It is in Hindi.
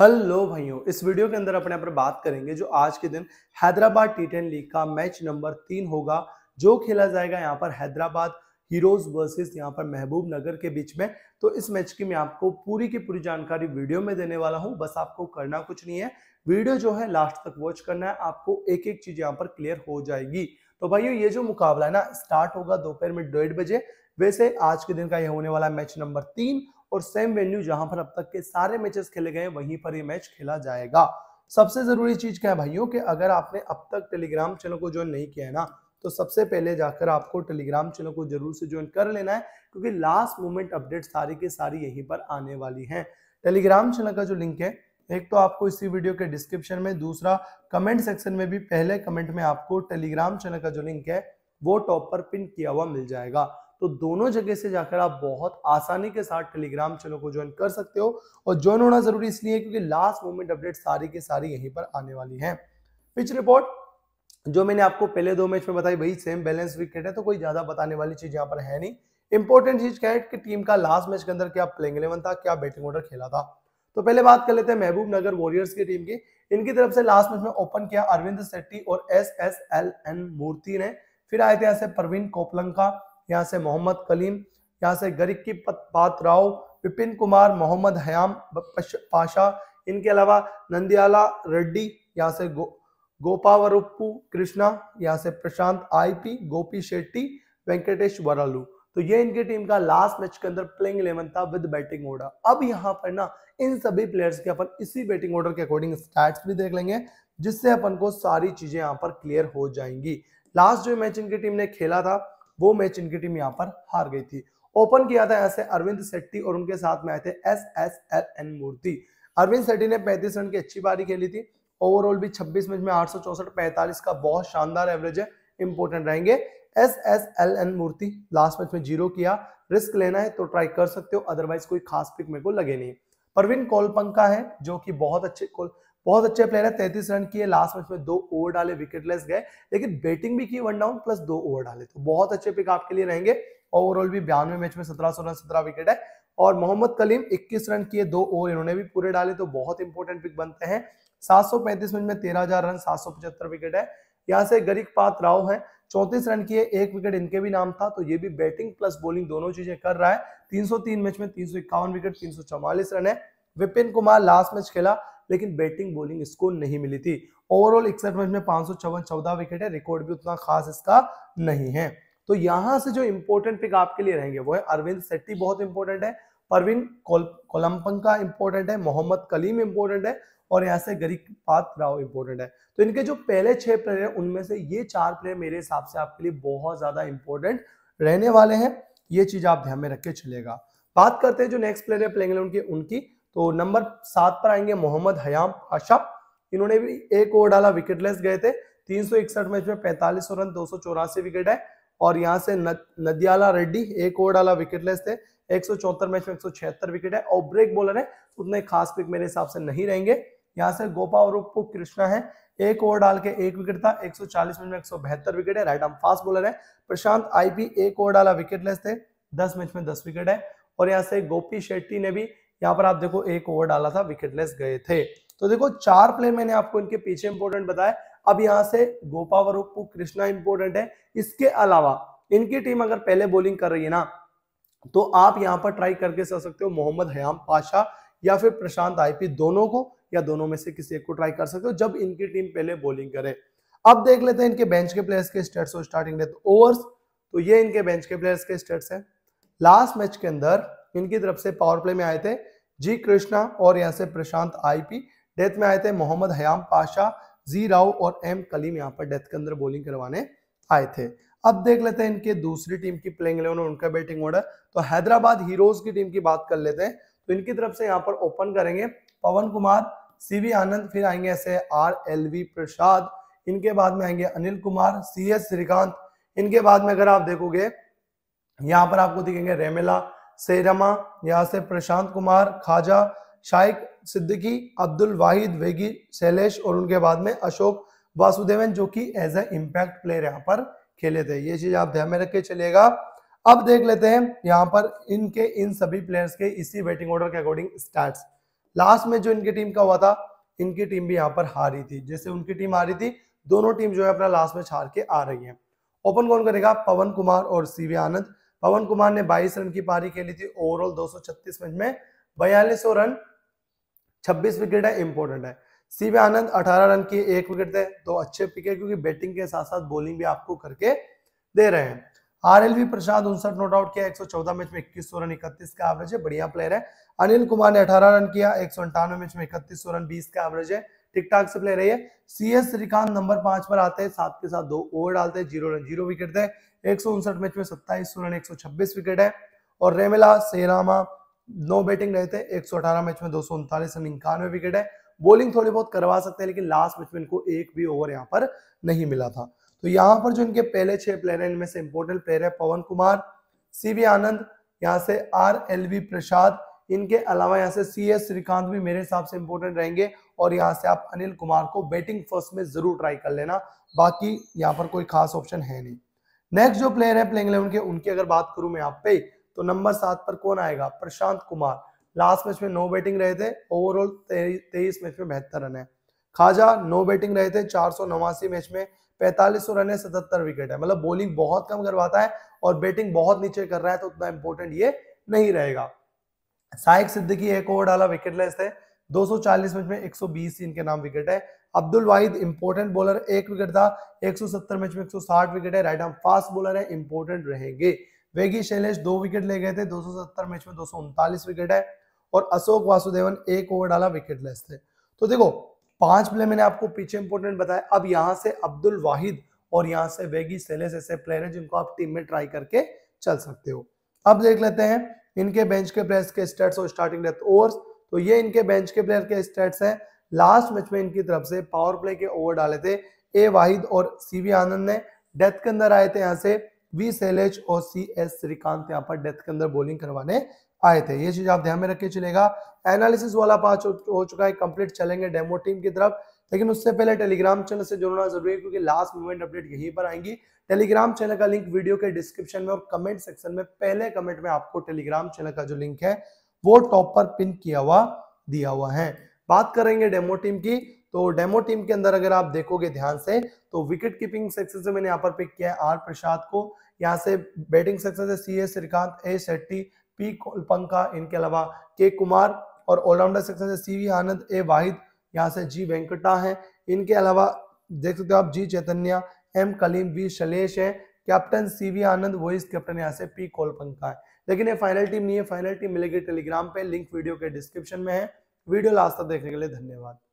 हेलो भाइयों इस वीडियो के अंदर अपने पर बात करेंगे जो आज के दिन हैदराबाद टी टेन लीग का मैच नंबर तीन होगा जो खेला जाएगा यहाँ पर हैदराबाद हीरोज वर्सेस यहाँ पर महबूब नगर के बीच में तो इस मैच की मैं आपको पूरी की पूरी जानकारी वीडियो में देने वाला हूँ बस आपको करना कुछ नहीं है वीडियो जो है लास्ट तक वॉच करना है आपको एक एक चीज यहाँ पर क्लियर हो जाएगी तो भाइयों ये जो मुकाबला है ना स्टार्ट होगा दोपहर में डेढ़ बजे वैसे आज के दिन का यह होने वाला मैच नंबर तीन और सेम वेन्यू जहां पर अब तक के सारे मैचेस खेले गए वहीं पर ये मैच खेला जाएगा सबसे जरूरी चीज क्या है भाइयों कि अगर आपने अब तक टेलीग्राम चैनल को ज्वाइन नहीं किया है ना तो सबसे पहले जाकर आपको टेलीग्राम चैनल को जरूर से ज्वाइन कर लेना है क्योंकि लास्ट मोमेंट अपडेट सारी की सारी यहीं पर आने वाली हैं टेलीग्राम चैनल का जो लिंक है एक तो आपको इसी वीडियो के डिस्क्रिप्शन में दूसरा कमेंट सेक्शन में भी पहले कमेंट में आपको टेलीग्राम चैनल का जो लिंक है वो टॉप पर पिन किया हुआ मिल जाएगा तो दोनों जगह से जाकर आप बहुत आसानी के साथ टेलीग्राम चैनल को ज्वाइन कर सकते हो और ज्वाइन होना जरूरी इसलिए क्योंकि लास्ट मोमेंट अपडेट सारी के सारी यहीं पर आने वाली है पिच रिपोर्ट जो मैंने आपको पहले दो मैच में बताई वही सेम बैलेंस विकेट है तो कोई ज्यादा बताने वाली चीज यहाँ पर है नहीं इंपॉर्टेंट चीज क्या है कि टीम का लास्ट मैच के अंदर क्या प्लेइंग इलेवन था क्या बैटिंग ऑर्डर खेला था तो पहले बात कर लेते हैं महबूब नगर वॉरियर्स की टीम की इनकी तरफ से लास्ट मैच में ओपन किया अरविंद सेट्टी और S S L N Murthy ने फिर आए थे ऐसे प्रवीण कोपलंका यहाँ से मोहम्मद कलीम यहाँ से गरीब की पात राव विपिन कुमार मोहम्मद हयाम पाशा इनके अलावा नंदियाला रेड्डी यहाँ से गो गोपावरुप्पू कृष्णा यहाँ से प्रशांत आईपी गोपी शेट्टी वेंकटेश वरालू तो ये इनकी टीम का लास्ट मैच के अंदर प्लेइंग इलेवन था विद बैटिंग ऑर्डर अब यहाँ पर ना इन सभी प्लेयर्स के अपन इसी बैटिंग ऑर्डर के अकॉर्डिंग स्टैट्स भी देख लेंगे जिससे अपन को सारी चीजें यहाँ पर क्लियर हो जाएंगी लास्ट जो मैच इनकी टीम ने खेला था वो मैच इनकी टीम यहाँ पर हार गई थी ओपन किया था ऐसे अरविंद सेट्टी और उनके साथ में आए थे S S L N Murthy Arvind Setty ने 35 रन की अच्छी पारी खेली थी ओवरऑल भी 26 मैच में आठ सौ का बहुत शानदार एवरेज है इंपोर्टेंट रहेंगे S S L N Murthy last match में जीरो किया रिस्क लेना है तो ट्राई कर सकते हो अदरवाइज कोई खास पिक मेरे को लगे नहीं परवीन कोलपंका है जो कि बहुत अच्छे बहुत अच्छे प्लेयर है तैतीस रन किए लास्ट मैच में दो ओवर डाले विकेटलेस गए लेकिन बैटिंग भी की वन डाउन प्लस दो ओवर डाले तो बहुत अच्छे पिक आपके लिए रहेंगे ओवरऑल भी बयानवे मैच में सत्रह सौ रन सत्रह विकेट है और मोहम्मद कलीम 21 रन किए दो ओवर इन्होंने भी पूरे डाले तो बहुत इंपॉर्टेंट पिक बनते हैं 735 मिनट में तेरह हजार रन सात विकेट है यहाँ से गरीक पात राव है चौंतीस रन किए एक विकेट इनके भी नाम था तो ये भी बैटिंग प्लस बॉलिंग दोनों चीजें कर रहा है 303 मैच में तीन विकेट तीन रन है विपिन कुमार लास्ट मैच खेला लेकिन बैटिंग बॉलिंग इसको नहीं मिली थी ओवरऑल इकसठ मैच में पांच सौ चौवन चौदह विकेट है रिकॉर्ड भी उतना खास इसका नहीं है तो यहां से जो इंपोर्टेंट पिक आपके लिए रहेंगे वो है अरविंद सेट्टी बहुत इंपॉर्टेंट है परवीन कोलम्पंका इंपॉर्टेंट है मोहम्मद कलीम इंपॉर्टेंट है और यहाँ से गरी पात राव इंपॉर्टेंट है तो इनके जो पहले छह प्लेयर हैं उनमें से ये चार प्लेयर मेरे हिसाब से आपके लिए बहुत ज्यादा इंपॉर्टेंट रहने वाले हैं ये चीज आप ध्यान में रख के चलेगा बात करते हैं जो नेक्स्ट प्लेयर है प्लेइंग इलेवन की उनकी तो नंबर सात पर आएंगे मोहम्मद हयाम पाशा इन्होंने भी एक ओवर डाला विकेटलेस गए थे तीन मैच में पैंतालीस रन दो विकेट है और यहाँ से नदियाला रेड्डी एक ओवर डाला विकेटलेस थे एक मैच में एक विकेट है और ब्रेक बॉलर है उतने खास पिक मेरे हिसाब से नहीं रहेंगे यहाँ से गोपा और कृष्णा है एक ओवर डाल के एक विकेट था 140 मैच में एक विकेट है राइट आर्म फास्ट बॉलर है प्रशांत आईपी एक ओवर डाला विकेटलेस थे 10 मैच में 10 विकेट है और यहाँ से गोपी शेट्टी ने भी यहाँ पर आप देखो एक ओवर डाला था विकेटलेस गए थे तो देखो चार प्लेयर मैंने आपको इनके पीछे इंपोर्टेंट बताया अब यहाँ से गोपावर कृष्णा इंपोर्टेंट है इसके अलावा इनकी टीम अगर पहले बॉलिंग कर रही है ना तो आप यहाँ पर ट्राई करके सह सकते हो मोहम्मद हयाम पाशा या फिर प्रशांत आईपी दोनों को या दोनों में से किसी एक को ट्राई कर सकते हो जब इनकी टीम पहले बॉलिंग करे अब देख लेते हैं इनके बेंच के प्लेयर्स के स्टेट्स और स्टार्टिंग लेते ओवर्स तो ये इनके बेंच के प्लेयर्स के स्टेट्स है लास्ट मैच के अंदर इनकी तरफ से पावर प्ले में आए थे जी कृष्णा और यहाँ से प्रशांत आईपी डेथ में आए थे मोहम्मद हयाम पाशा जी राव और एम कलीम यहाँ पर डेथ के अंदर बॉलिंग करवाने आए थे अब देख लेते हैं इनके दूसरी टीम की प्लेइंग इलेवन और उनका बैटिंग ऑर्डर तो हैदराबाद हीरोज की टीम की बात कर लेते हैं तो इनकी तरफ से यहाँ पर ओपन करेंगे पवन कुमार सी आनंद फिर आएंगे ऐसे आर एल वी प्रसाद इनके बाद में आएंगे अनिल कुमार सी एस श्रीकांत इनके बाद में अगर आप देखोगे यहाँ पर आपको दिखेंगे रेमेला सेरमा यहाँ से प्रशांत कुमार खाजा शाइक सिद्दीकी अब्दुल वाहिद वेगी शैलेश और उनके बाद में अशोक वासुदेवन जो कि एज ए इम्पैक्ट प्लेयर यहाँ पर खेले थे ये चीज आप ध्यान में रख के चलिएगा अब देख लेते हैं यहाँ पर इनके इन सभी प्लेयर्स के इसी बैटिंग ऑर्डर के अकॉर्डिंग स्टार्ट लास्ट में जो इनकी टीम का हुआ था इनकी टीम भी यहाँ पर हारी थी जैसे उनकी टीम हारी थी दोनों टीम जो है अपना लास्ट में छार के आ रही है ओपन कौन करेगा पवन कुमार और सीवी आनंद पवन कुमार ने 22 रन की पारी खेली थी ओवरऑल 236 मैच में बयालीस रन 26 विकेट है इंपॉर्टेंट है सीबे आनंद 18 रन की एक विकेट थे दो अच्छे है क्योंकि बैटिंग के साथ साथ बॉलिंग भी आपको करके दे रहे हैं आरएलवी प्रसाद उनसठ नोट आउट किया 114 मैच में इक्कीस रन इकतीस का एवरेज है बढ़िया प्लेयर है अनिल कुमार ने अठारह रन किया एक मैच में इकतीस रन बीस का एवरेज है टिक टाक से प्लेयर है सी एस श्रीकांत नंबर पांच पर आते हैं सात के साथ दो ओवर डालते हैं जीरो रन जीरो विकेट थे एक मैच में सत्ताईस रन एक विकेट है और रेमिला सेनामा नो बैटिंग रहे थे अठारह मैच में दो रन इक्यानवे विकेट है बॉलिंग थोड़ी बहुत करवा सकते हैं लेकिन लास्ट मैच में इनको एक भी ओवर यहाँ पर नहीं मिला था तो यहाँ पर जो इनके पहले छह प्लेयर हैं इनमें से इंपोर्टेंट प्लेयर है पवन कुमार सीवी आनंद यहाँ से आर एल वी प्रसाद इनके अलावा यहाँ से सी एस श्रीकांत भी मेरे हिसाब से इंपोर्टेंट रहेंगे और यहाँ से आप अनिल कुमार को बैटिंग फर्स्ट में जरूर ट्राई कर लेना बाकी यहाँ पर कोई खास ऑप्शन है नहीं नेक्स्ट जो प्लेयर है प्लेइंग इलेवन के उनकी अगर बात करूं मैं आप पे तो नंबर सात पर कौन आएगा प्रशांत कुमार लास्ट मैच में नो बैटिंग रहे थे ओवरऑल तेईस मैच में बेहतर रन है खाजा नो बैटिंग रहे थे चार मैच में पैंतालीस रन है सतहत्तर विकेट है मतलब बॉलिंग बहुत कम करवाता है और बैटिंग बहुत नीचे कर रहा है तो उतना इंपॉर्टेंट ये नहीं रहेगा साहिक सिद्दीकी एक ओवर डाला लेस थे 240 मैच में 120 इनके नाम विकेट है अब्दुल वाहिद इंपोर्टेंट बॉलर एक विकेट था 170 मैच में 160 विकेट है राइट हम फास्ट बॉलर है इंपोर्टेंट रहेंगे वेगी शैलेश दो विकेट ले गए थे 270 मैच में दो विकेट है और अशोक वासुदेवन एक ओवर डाला विकेट लेस थे तो देखो पांच प्लेयर मैंने आपको पीछे इंपोर्टेंट बताया अब यहां से अब्दुल वाहिद और यहां से वेगी सेलेस ऐसे प्लेयर हैं जिनको आप टीम में ट्राई करके चल सकते हो अब देख लेते हैं इनके बेंच के प्लेयर्स के स्टेट्स और स्टार्टिंग डेथ ओवर तो ये इनके बेंच के प्लेयर के स्टेट्स हैं लास्ट मैच में इनकी तरफ से पावर प्ले के ओवर डाले थे ए वाहिद और सी आनंद ने डेथ के अंदर आए थे यहाँ से वी सेलेज और सी एस श्रीकांत यहाँ पर डेथ के अंदर बॉलिंग करवाने आए थे ये चीज आप ध्यान में रख चलेगा एनालिसिस वाला पार्ट हो चुका है कंप्लीट चलेंगे डेमो टीम की तरफ लेकिन उससे पहले टेलीग्राम चैनल से जुड़ना जरूरी है क्योंकि लास्ट मोमेंट अपडेट यहीं पर आएंगी टेलीग्राम चैनल का लिंक वीडियो के डिस्क्रिप्शन में और कमेंट सेक्शन में पहले कमेंट में आपको टेलीग्राम चैनल का जो लिंक है वो टॉप पर पिन किया हुआ दिया हुआ है बात करेंगे डेमो टीम की तो डेमो टीम के अंदर अगर आप देखोगे ध्यान से तो विकेट कीपिंग सेक्शन से मैंने यहाँ पर पिक किया है आर प्रसाद को यहाँ से बैटिंग सेक्शन से C S Srikanth A Shetty P Kolpanka इनके अलावा के कुमार और ऑलराउंडर सेक्शन से सी वी आनंद ए वाहिद यहाँ से जी वेंकटा हैं इनके अलावा देख सकते हो आप G Chaitanya M Kaleem V Shalesh है captain C V Anand vice captain यहाँ से पी कोलपंका है लेकिन ये फाइनल टीम नहीं है फाइनल टीम मिलेगी टेलीग्राम पे लिंक वीडियो के डिस्क्रिप्शन में है वीडियो लास्ट तक देखने के लिए धन्यवाद